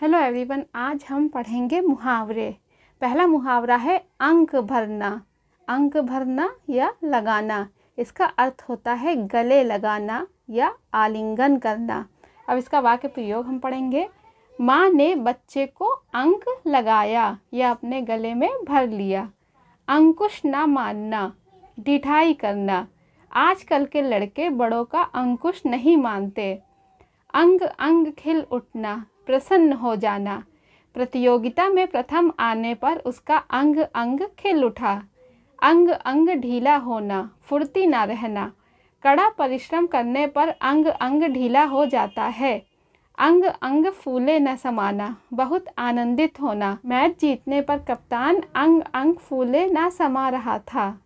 hello everyone आज हम पढ़ेंगे मुहावरे पहला मुहावरा है अंक भरना अंक भरना या लगाना इसका अर्थ होता है गले लगाना या आलिंगन करना अब इसका वाक्य प्रयोग हम पढ़ेंगे माँ ने बच्चे को अंक लगाया या अपने गले में भर लिया अंकुश ना मानना डिठाई करना आजकल के लड़के बड़ों का अंकुश नहीं मानते अंग अंग खिल उठना प्रसन्न हो जाना प्रतियोगिता में प्रथम आने पर उसका अंग अंग खिल उठा अंग अंग ढीला होना फुर्ती ना रहना कड़ा परिश्रम करने पर अंग अंग ढीला हो जाता है अंग अंग फूले न समाना बहुत आनंदित होना मैच जीतने पर कप्तान अंग अंग फूले न समा रहा था